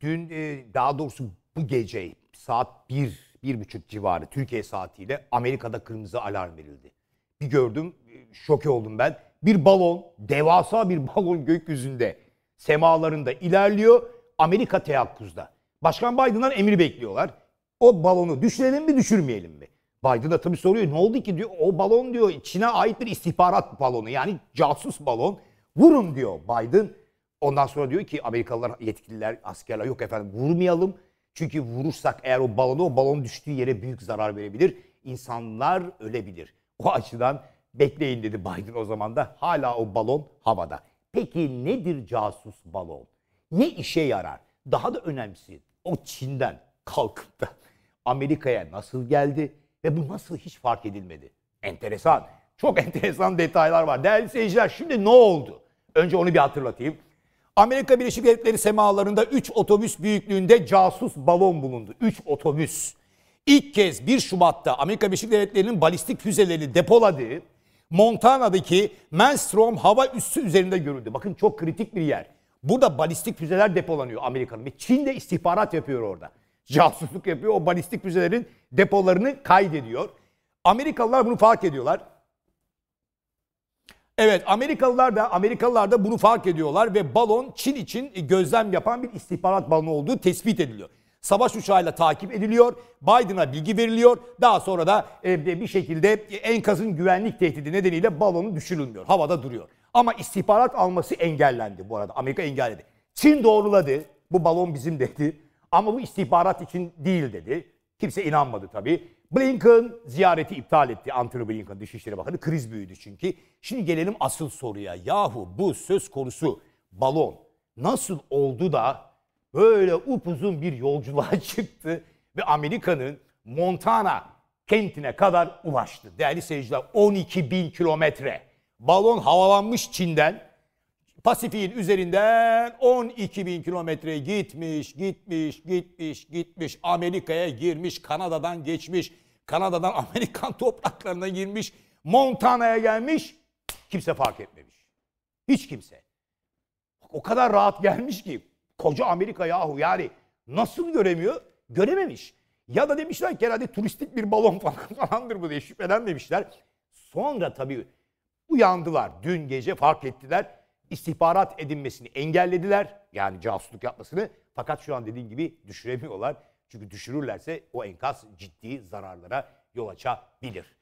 dün e, daha doğrusu bu gece saat 1 bir buçuk civarı Türkiye saatiyle Amerika'da kırmızı alarm verildi. Bir gördüm e, şok oldum ben. Bir balon, devasa bir balon gökyüzünde, semalarında ilerliyor. Amerika teyakkuzda. Başkan Biden'dan emir bekliyorlar. O balonu düşürelim mi düşürmeyelim mi? Biden da tabii soruyor ne oldu ki diyor. O balon diyor Çin'e ait bir istihbarat balonu yani casus balon. Vurun diyor Biden. Ondan sonra diyor ki Amerikalılar, yetkililer, askerler yok efendim vurmayalım. Çünkü vurursak eğer o balonu, o balon düştüğü yere büyük zarar verebilir. İnsanlar ölebilir. O açıdan bekleyin dedi Biden o zaman da. Hala o balon havada. Peki nedir casus balon? Ne işe yarar? Daha da önemlisi o Çin'den kalkıp da Amerika'ya nasıl geldi ve bu nasıl hiç fark edilmedi? Enteresan. Çok enteresan detaylar var. Değerli seyirciler şimdi ne oldu? Önce onu bir hatırlatayım. Amerika Birleşik Devletleri semalarında 3 otobüs büyüklüğünde casus balon bulundu. 3 otobüs. İlk kez 1 Şubat'ta Amerika Birleşik Devletleri'nin balistik füzeleri depoladığı Montana'daki Manstrom hava üssü üzerinde görüldü. Bakın çok kritik bir yer. Burada balistik füzeler depolanıyor Amerika'nın ve Çin de istihbarat yapıyor orada. Casusluk yapıyor. O balistik füzelerin depolarını kaydediyor. Amerikalılar bunu fark ediyorlar. Evet Amerikalılar da Amerikalılar da bunu fark ediyorlar ve balon Çin için gözlem yapan bir istihbarat balonu olduğu tespit ediliyor. Savaş uçağıyla takip ediliyor. Biden'a bilgi veriliyor. Daha sonra da e, bir şekilde enkazın güvenlik tehdidi nedeniyle balonu düşürülmüyor. Havada duruyor. Ama istihbarat alması engellendi bu arada. Amerika engelledi. Çin doğruladı. Bu balon bizim dedi. Ama bu istihbarat için değil dedi. Kimse inanmadı tabii. Blinken ziyareti iptal etti. Anthony Blinken Dışişleri Bakanı kriz büyüdü çünkü. Şimdi gelelim asıl soruya. Yahu bu söz konusu balon nasıl oldu da böyle upuzun bir yolculuğa çıktı ve Amerika'nın Montana kentine kadar ulaştı. Değerli seyirciler 12 bin kilometre. Balon havalanmış Çin'den Pasifik'in üzerinden 12 bin kilometre gitmiş, gitmiş, gitmiş, gitmiş. Amerika'ya girmiş, Kanada'dan geçmiş, Kanada'dan Amerikan topraklarına girmiş, Montana'ya gelmiş. Kimse fark etmemiş. Hiç kimse. O kadar rahat gelmiş ki koca Amerika yahu yani nasıl göremiyor? Görememiş. Ya da demişler ki herhalde turistik bir balon falan falandır bu diye şüphelenmemişler. Sonra tabii uyandılar. Dün gece fark ettiler istihbarat edinmesini engellediler. Yani casusluk yapmasını. Fakat şu an dediğim gibi düşüremiyorlar. Çünkü düşürürlerse o enkaz ciddi zararlara yol açabilir.